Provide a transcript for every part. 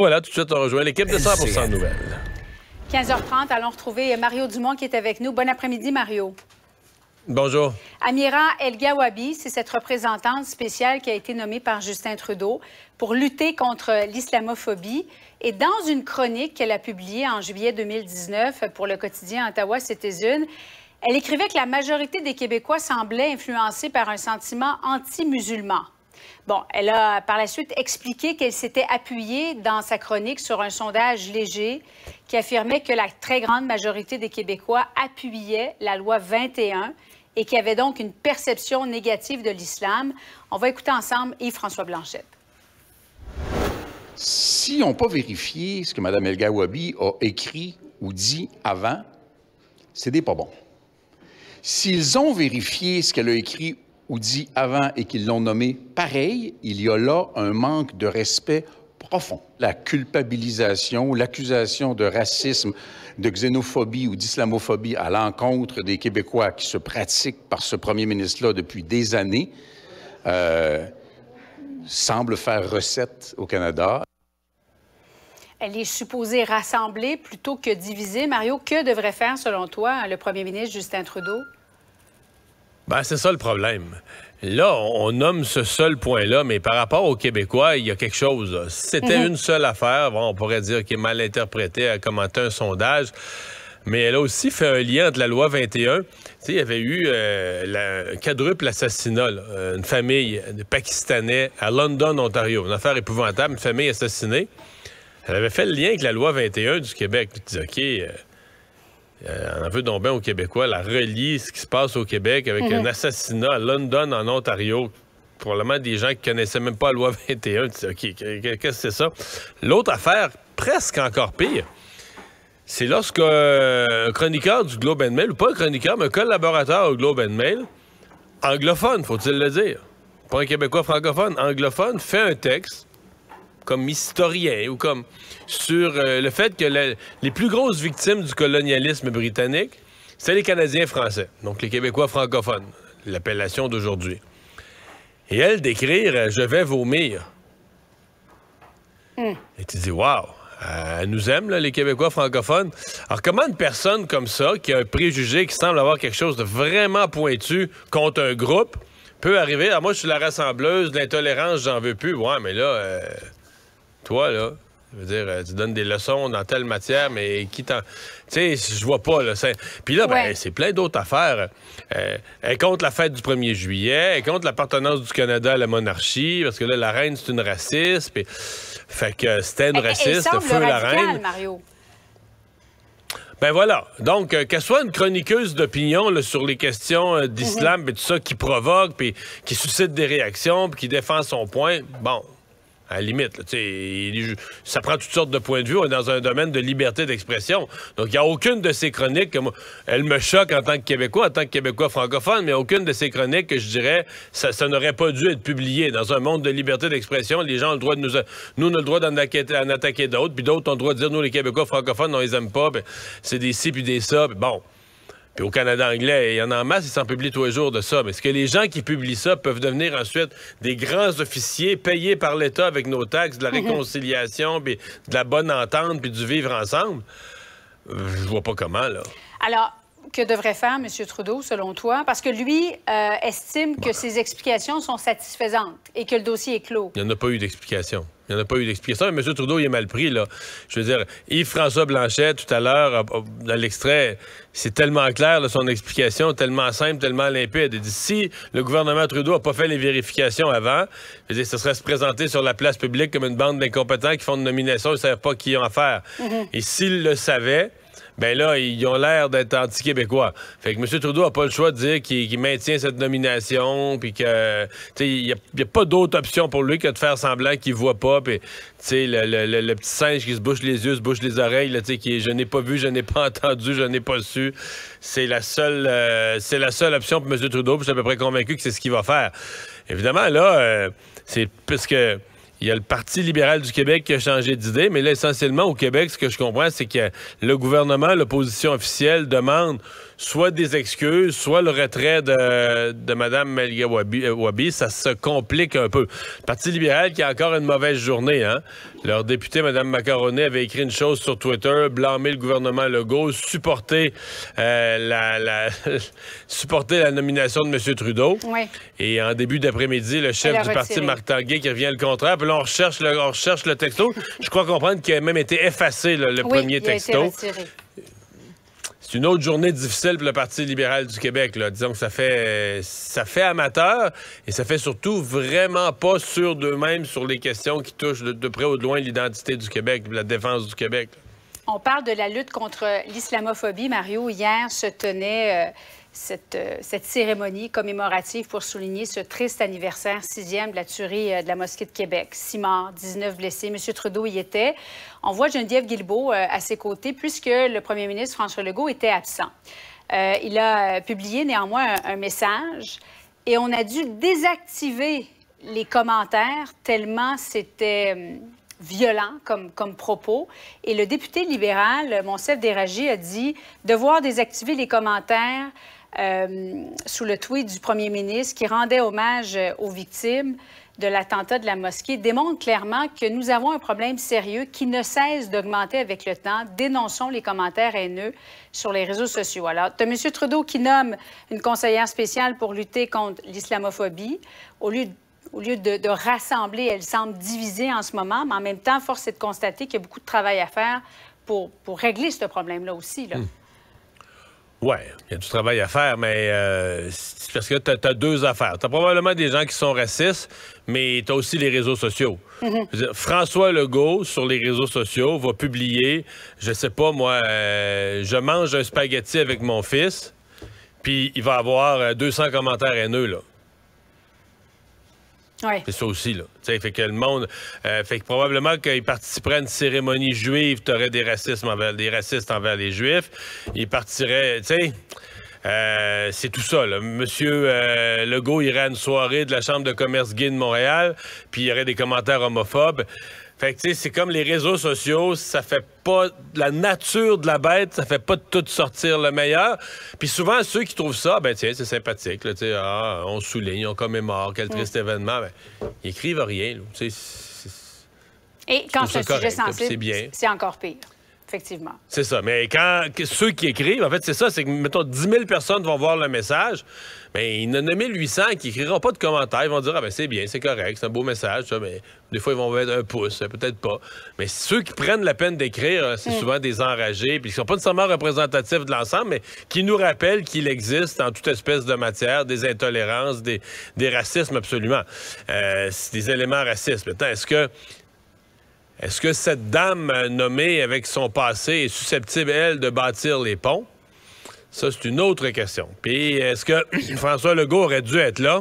Voilà, tout de suite, on rejoint l'équipe de 100 Nouvelles. 15h30, allons retrouver Mario Dumont qui est avec nous. Bon après-midi, Mario. Bonjour. Amira El Gawabi, c'est cette représentante spéciale qui a été nommée par Justin Trudeau pour lutter contre l'islamophobie. Et dans une chronique qu'elle a publiée en juillet 2019 pour le quotidien Ottawa Citizen, elle écrivait que la majorité des Québécois semblaient influencés par un sentiment anti-musulman. Bon, elle a par la suite expliqué qu'elle s'était appuyée dans sa chronique sur un sondage léger qui affirmait que la très grande majorité des Québécois appuyait la loi 21 et qu'il y avait donc une perception négative de l'islam. On va écouter ensemble Yves-François Blanchette. Si on pas vérifié ce que Mme El-Gawabi a écrit ou dit avant, c'est n'est pas bon. S'ils ont vérifié ce qu'elle a écrit ou dit avant et qu'ils l'ont nommé pareil, il y a là un manque de respect profond. La culpabilisation, l'accusation de racisme, de xénophobie ou d'islamophobie à l'encontre des Québécois qui se pratiquent par ce premier ministre-là depuis des années, euh, semble faire recette au Canada. Elle est supposée rassembler plutôt que diviser. Mario, que devrait faire, selon toi, le premier ministre Justin Trudeau? Ben, c'est ça le problème. Là, on nomme ce seul point-là, mais par rapport aux Québécois, il y a quelque chose. Si c'était mhm. une seule affaire, on pourrait dire qu'elle est mal interprété à commenté un sondage. Mais elle a aussi fait un lien entre la loi 21. Tu sais, il y avait eu euh, un quadruple assassinat, euh, une famille de Pakistanais à London, Ontario. Une affaire épouvantable, une famille assassinée. Elle avait fait le lien avec la loi 21 du Québec. Tu disait, OK, euh, euh, on en veut donc bien aux Québécois, la relie ce qui se passe au Québec avec mhm. un assassinat à London, en Ontario. Probablement des gens qui connaissaient même pas la loi 21. qu'est-ce que c'est ça? L'autre affaire, presque encore pire, c'est lorsque euh, chroniqueur du Globe and Mail, ou pas un chroniqueur, mais un collaborateur au Globe and Mail, anglophone, faut-il le dire, pas un Québécois francophone, anglophone, fait un texte comme historien ou comme sur euh, le fait que les plus grosses victimes du colonialisme britannique, c'est les Canadiens français, donc les Québécois francophones, l'appellation d'aujourd'hui. Et elle d'écrire euh, Je vais vomir. Hmm. Et tu dis Waouh! elle nous aime, les Québécois francophones. Alors, comment une personne comme ça, qui a un préjugé, qui semble avoir quelque chose de vraiment pointu contre un groupe, peut arriver. Alors moi, je suis la rassembleuse, l'intolérance, j'en veux plus. Ouais, mais là, euh, toi, là, dire, euh, tu donnes des leçons dans telle matière, mais qui t'en. Tu sais, je vois pas, là. Puis là, ben, c'est plein d'autres affaires. Euh, elle compte la fête du 1er juillet, elle compte l'appartenance du Canada à la monarchie, parce que là, la reine, c'est une raciste. Puis... Fait que c'était une raciste, feu la reine. Ben voilà. Donc, euh, qu'elle soit une chroniqueuse d'opinion sur les questions euh, d'islam, mhm. tout ça, qui provoque, puis qui suscite des réactions, puis qui défend son point, bon, à la limite. ça prend toutes sortes de points de vue. On est dans un domaine de liberté d'expression. Donc, il n'y a aucune de ces chroniques. elle me choque en tant que Québécois, en tant que Québécois francophone, mais aucune de ces chroniques que je dirais, ça, n'aurait pas dû être publié. Dans un monde de liberté d'expression, les gens ont le droit de nous. Nous, on a le droit d'en attaquer, d'autres, puis d'autres ont le droit de dire, nous, les Québécois francophones, on les aime pas. Ben, c'est des ci puis des ça. bon au Canada anglais, il y en a en masse, ils s'en publient tous les jours de ça. Mais est-ce que les gens qui publient ça peuvent devenir ensuite des grands officiers payés par l'État avec nos taxes, de la mhm. réconciliation, de la bonne entente, puis du vivre ensemble? Je vois pas comment, là. Alors, que devrait faire M. Trudeau, selon toi? Parce que lui euh, estime que ses explications sont satisfaisantes et que le dossier est clos. Il n'y en a pas eu d'explication. Il n'y en a pas eu d'explication. M. Trudeau, il est mal pris, là. Je veux dire, Yves-François Blanchet, tout à l'heure, dans l'extrait, c'est tellement clair, de son explication, tellement simple, tellement limpide. Il dit, si le gouvernement Trudeau n'a pas fait les vérifications avant, je veux dire, ce serait se présenter sur la place publique comme une bande d'incompétents qui font une nomination, ils ne savent pas qui ont affaire. Mm-hmm. Et s'il le savait, ben là, ils ont l'air d'être anti-québécois. Fait que M. Trudeau n'a pas le choix de dire qu'il maintient cette nomination, puis que, il n'y a, pas d'autre option pour lui que de faire semblant qu'il voit pas, puis, le, le, petit singe qui se bouche les yeux, se bouche les oreilles, sais, qui est, je n'ai pas vu, je n'ai pas entendu, je n'ai pas su. C'est la seule, euh, c'est la seule option pour M. Trudeau, puis je suis à peu près convaincu que c'est ce qu'il va faire. Évidemment, là, euh, c'est parce que il y a le Parti libéral du Québec qui a changé d'idée, mais là, essentiellement, au Québec, ce que je comprends, c'est que le gouvernement, l'opposition officielle, demande soit des excuses, soit le retrait de, Mme Melga euh, Wabi, Ça se complique un peu. Le Parti libéral qui a encore une mauvaise journée. Hein? Leur députée, Mme Macaroni, avait écrit une chose sur Twitter, blâmer le gouvernement Legault, supporter, euh, la, supporter la nomination de M. Trudeau. Et en début d'après-midi, le chef du parti, Marc Tanguay, qui revient le contraire on recherche le, le texto. Je crois comprendre qu'il a même été effacé, le premier texto. C'est une autre journée difficile pour le Parti libéral du Québec. Disons que ça fait, ça fait amateur et ça fait surtout vraiment pas sûr d'eux-mêmes sur les questions qui touchent de, près ou de loin l'identité du Québec, la défense du Québec. On parle de la lutte contre l'islamophobie. Mario, hier se tenait. Euh, euh, cette, cérémonie commémorative pour souligner ce triste anniversaire sixième de la tuerie euh, de la mosquée de Québec. Six morts, 19 blessés. M. Trudeau y était. On voit Geneviève Guilbeault euh, à ses côtés puisque le premier ministre François Legault était absent. il a publié néanmoins un, message et on a dû désactiver les commentaires tellement c'était violent comme, comme propos. Et le député libéral, Monsef Déragi, a dit devoir désactiver les commentaires euh, sous le tweet du premier ministre qui rendait hommage euh, aux victimes de l'attentat de la mosquée démontre clairement que nous avons un problème sérieux qui ne cesse d'augmenter avec le temps. Dénonçons les commentaires haineux sur les réseaux sociaux. Alors, tu as M. Trudeau qui nomme une conseillère spéciale pour lutter contre l'islamophobie. Au lieu, de, rassembler, elle semble divisée en ce moment, mais en même temps, force est de constater qu'il y a beaucoup de travail à faire pour, régler ce problème-là aussi. Là. Hmm. Ouais, il y a du travail à faire, mais euh, c'est parce que tu as, deux affaires. T'as as probablement des gens qui sont racistes, mais t'as as aussi les réseaux sociaux. Mhm. François Legault, sur les réseaux sociaux, va publier, je sais pas moi, euh, je mange un spaghetti avec mon fils, puis il va avoir 200 euh, commentaires haineux, là. C'est ça aussi, là. fait que le monde. Euh, fait que probablement qu'il participeraient à une cérémonie juive, tu aurais des racistes envers, des racistes envers les juifs. il partiraient. Tu sais. Euh, c'est tout ça. Monsieur euh, Legault irait à une soirée de la Chambre de commerce gay de Montréal, puis il y aurait des commentaires homophobes. Fait c'est comme les réseaux sociaux, ça fait pas. La nature de la bête, ça fait pas de tout sortir le meilleur. Puis souvent, ceux qui trouvent ça, ben, tiens, c'est sympathique, ah, on souligne, on commémore, quel triste événement. Ben, ils écrivent rien, Et quand c'est un sujet sensible, c'est encore pire. Effectivement. C'est ça. Mais quand ceux qui écrivent, en fait, c'est ça, c'est que, mettons, 10 000 personnes vont voir le message, mais ben, il y en a 800 qui n'écriront pas de commentaires. Ils vont dire, ah ben c'est bien, c'est correct, c'est un beau message, ça, mais des fois, ils vont mettre un pouce, peut-être pas. Mais ceux qui prennent la peine d'écrire, euh, c'est mm. souvent des enragés, puis qui sont pas nécessairement représentatifs de l'ensemble, mais qui nous rappellent qu'il existe en toute espèce de matière des intolérances, des, racismes, absolument. Euh, c'est des éléments racistes. est-ce que est-ce que cette dame euh, nommée avec son passé est susceptible, elle, de bâtir les ponts? Ça, c'est une autre question. Puis, est-ce que François Legault aurait dû être là?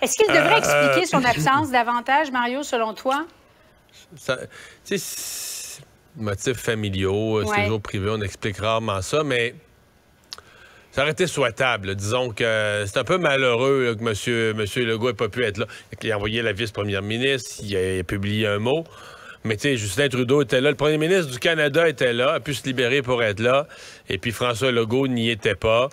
Est-ce qu'il devrait euh, expliquer son euh, absence davantage, Mario, selon toi? Ça, motifs familiaux, toujours séjour privé, on explique rarement ça, mais ça aurait été souhaitable. Disons que euh, c'est un peu malheureux que M. Monsieur, monsieur Legault n'ait pas pu être là. Il a envoyé la vice-première ministre, il a, publié un mot. Mais tu sais, Justin Trudeau était là, le premier ministre du Canada était là, a pu se libérer pour être là. Et puis François Legault n'y était pas.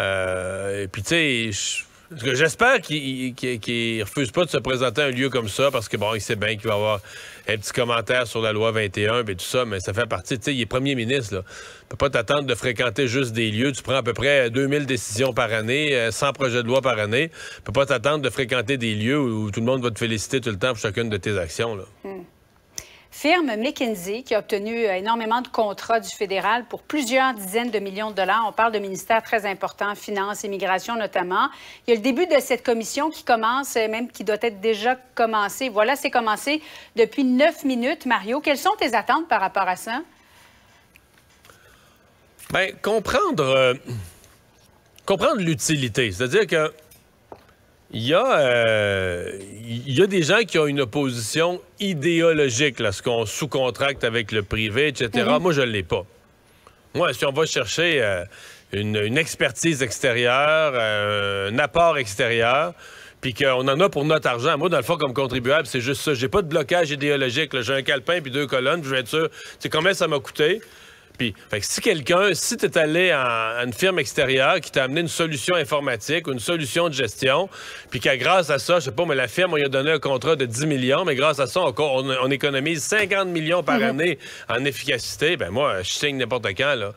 Euh, et puis tu sais J'espère qu'il ne refuse pas de se présenter à un lieu comme ça parce que, bon, il sait bien qu'il va avoir un petit commentaire sur la loi 21 et tout ça, mais ça fait partie. Tu sais, il est premier ministre. Là. ne peut pas t'attendre de fréquenter juste des lieux. Tu prends à peu près 2000 euh, décisions par année, 100 euh, projets de loi par année. Tu peux pas t'attendre de fréquenter des lieux où tout le monde va te féliciter tout le temps pour chacune de tes actions. Là firme McKinsey qui a obtenu euh, énormément de contrats du fédéral pour plusieurs dizaines de millions de dollars. On parle de ministères très importants, finances, immigration notamment. Il y a le début de cette commission qui commence, euh, même qui doit être déjà commencée. Voilà, c'est commencé depuis neuf minutes. Mario, quelles sont tes attentes par rapport à ça? Bien, comprendre, euh, comprendre l'utilité. C'est-à-dire que il y, a, euh, il a des gens qui ont une opposition idéologique, lorsqu'on sous-contracte avec le privé, etc. Moi, je ne l'ai pas. Moi, si on va chercher euh, une, expertise extérieure, euh, un apport extérieur, puis qu'on en a pour notre argent. Moi, dans le fond, comme contribuable, c'est juste ça. J'ai pas de blocage idéologique. J'ai un calepin puis deux colonnes, je vais être sûr. Tu sais, combien ça m'a coûté? si quelqu'un, si tu es allé à, une firme extérieure qui t'a amené une solution informatique ou une solution de gestion, puis qu'à grâce à ça, je sais pas, mais la firme, on lui a donné un contrat de 10 millions, mais grâce à ça, on, on, économise 50 millions par mhm. année en efficacité, ben moi, je signe n'importe quand, là.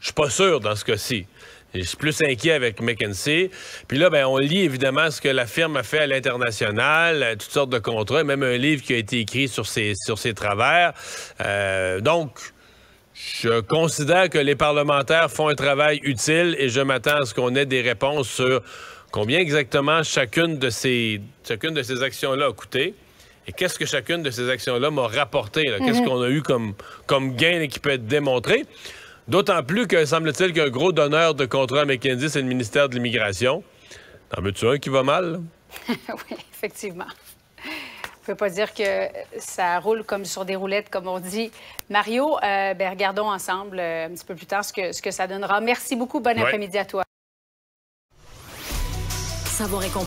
Je suis pas sûr dans ce cas-ci. Je suis plus inquiet avec McKinsey. Puis là, ben, on lit évidemment ce que la firme a fait à l'international, euh, toutes sortes de contrats, même un livre qui a été écrit sur ses, sur ses travers. Euh, donc, je considère que les parlementaires font un travail utile et je m'attends à ce qu'on ait des réponses sur combien exactement chacune de ces, chacune de ces actions-là a coûté et qu'est-ce que chacune de ces actions-là m'a rapporté. Mm-hmm. Qu'est-ce qu'on a eu comme, comme gain qui peut être démontré. D'autant plus que, semble-t-il, qu'un gros donneur de contrat à McKinsey, c'est le ministère de l'Immigration. En veux-tu un qui va mal? oui, effectivement. On peut pas dire que ça roule comme sur des roulettes, comme on dit. Mario, euh, ben, regardons ensemble euh, un petit peu plus tard ce que, ce que ça donnera. Merci beaucoup. Bon après-midi à toi. Savoir